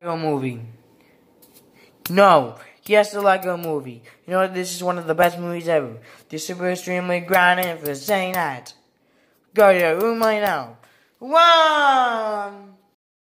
Lego movie. No, to the Lego movie. You know This is one of the best movies ever. This super extremely grinding for saying that. Go to your room right now. Whoa!